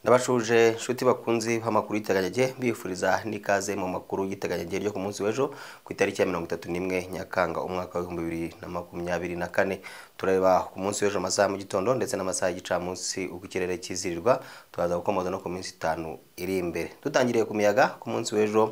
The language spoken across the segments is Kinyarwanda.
nabashuje inshuti bakunzi b'amakuru y'iteganyage mbifuriza n'ikaze mu makuru y'iteganyage ryo ku munsi w'ejo ku itariki ya mirongo itatu n'imwe nyakanga umwaka w'ibihumbi bibiri na makumyabiri na kane turareba ku munsi w'ejo amasaha mu gitondo ndetse n'amasaha y'igicamunsi uko ikirere kizirirwa turaza gukomoza no ku minsi itanu iri imbere dutangiriye ku miyaga ku munsi w'ejo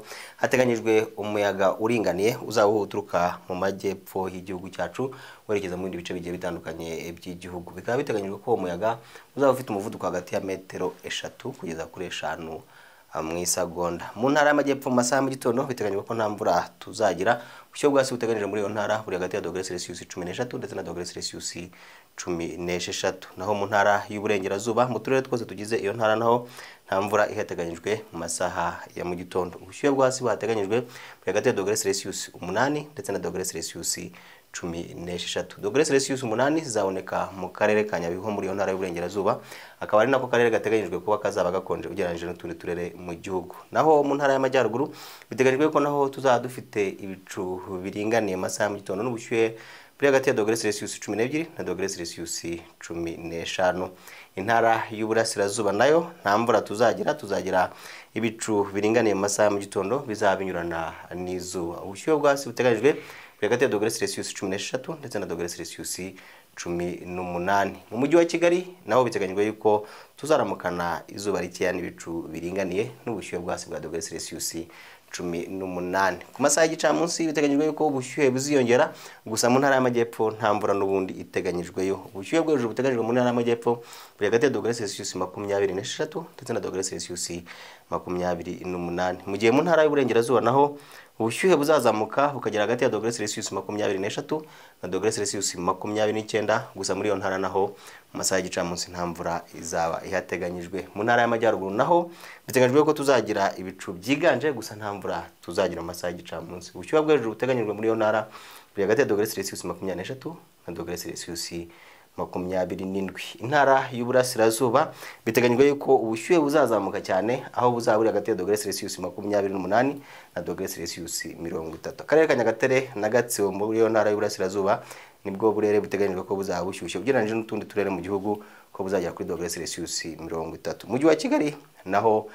hateganyijwe umuyaga uringaniye uzaba uturuka mu majyepfo y'igihugu cyacu werekeza mu bindi bice bigiye bitandukanye by'igihugu bikaba biteganyijwe ko uwo muyaga uzaba ufite umuvuduko hagati ya metero eshatu kugeza kuri eshanu Ah, mu isagonda mu ntara y'amajyepfo mu masaha y'igitondo biteganyijwe ko nta mvura tuzagira ubushyuhe bw'asi buteganyije muri iyo ntara buri hagati ya dogere selisiyusi cumi n'eshatu ndetse na dogere selisiyusi cumi n'esheshatu naho mu ntara y'uburengerazuba mu turere twose tugize iyo ntara naho nta mvura ihateganyijwe mu masaha ya mu gitondo ubushyuhe bw'asi buhateganyijwe buri hagati ya dogere selisiyusi umunani ndetse na dogere selisiyusi cumi n'esheshatu dogere celsius umunani zizaboneka mu karere ka nyabihu muri iyo ntara y'uburengerazuba akaba ari nako karere gateganyijwe kuba kazaba gakonje ugereranyije n'utundi turere mu gihugu naho mu ntara y'amajyaruguru biteganyijwe ko naho tuzaba dufite ibicu biringaniye amasaha ya mu gitondo n'ubushyuhe buri hagati ya dogere celsius cumi n'ebyiri na dogere celsius cumi n'eshanu intara y'uburasirazuba nayo nta mvura tuzagira tuzagira ibicu biringaniye mu masaha mu gitondo bizaba binyurana n'izuba ubushyuhe bwo buteganyijwe buri hagati ya dogere celsius cumi n'eshatu ndetse na dogere celsius cumi n'umunani mu mujyi wa kigali naho biteganyijwe yuko tuzaramukana izuba rikeya n'ibicu biringaniye n'ubushyuhe bwo bwa dogere celsius cumi n'umunani ku masaha y'igicamunsi biteganyijwe yuko ubushyuhe buziyongera gusa mu ntara y'amajyepfo nta mvura n'ubundi iteganyijweyo ubushyuhe bwo hejuru buteganyijwe mu ntara y'amajyepfo buri hagati ya dogere selisiyusi makumyabiri n'esheshatu ndetse na dogere selisiyusi makumyabiri n'umunani mu gihe mu ntara y'uburengerazuba naho ubushyuhe buzazamuka bukagera hagati ya dogere celsius makumyabiri n'eshatu na dogere celsius makumyabiri n'icyenda gusa muri iyo ntara naho mu masaha y'igicamunsi nta mvura izaba ihateganyijwe mu ntara y'amajyaruguru naho biteganyijwe ko tuzagira ibicu byiganje gusa nta mvura tuzagira mu masaha y'igicamunsi ubushyuhe bwo hejuru buteganyijwe muri iyo ntara buri hagati ya dogere celsius makumyabiri n'eshatu na dogere celsius makumyabiri n'indwi intara y'uburasirazuba biteganyijwe yuko ubushyuhe buzazamuka cyane aho buzaba buri hagati ya dogere selisiyusi makumyabiri n'umunani na dogere selisiyusi mirongo itatu akarere ka nyagatare na gatsibo muri iyo ntara y'uburasirazuba nibwo burere buteganyijwe ko buzaba bushyushye ugereranyije n'utundi turere mu gihugu ko buzagera kuri dogere selisiyusi mirongo itatu mujyi wa kigali naho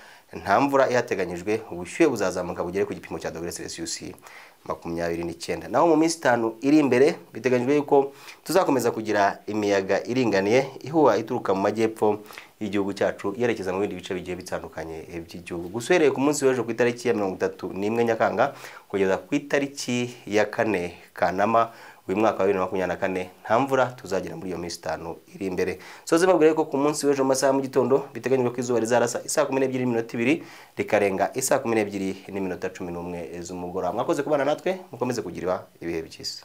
nta mvura ihateganyijwe ubushyuhe buzazamuka bugere ku gipimo cya dogere celsius makumyabiri n'icyenda naho mu minsi itanu iri imbere biteganyijwe yuko tuzakomeza kugira imiyaga iringaniye ihuha ituruka mu majyepfo y'igihugu cyacu yerekeza mu bindi bice bigiye bitandukanye by'igihugu gusa ku munsi w'ejo ku itariki ya mirongo itatu n'imwe nyakanga kugeza ku itariki ya kane kanama uyu mwaka wa bibiri na makumyabiri na kane nta mvura tuzagera muri iyo minsi itanu iri imbere soze babwire ko ku munsi w'ejo mu gitondo y'igitondo biteganyijwe ko izuba rizarasa isa kumi n'ebyiri n'iminota ibiri rikarenga isa kumi n'ebyiri n'iminota cumi n'umwe z'umugoroba mwakoze kubana natwe mukomeze kugira ibihe byiza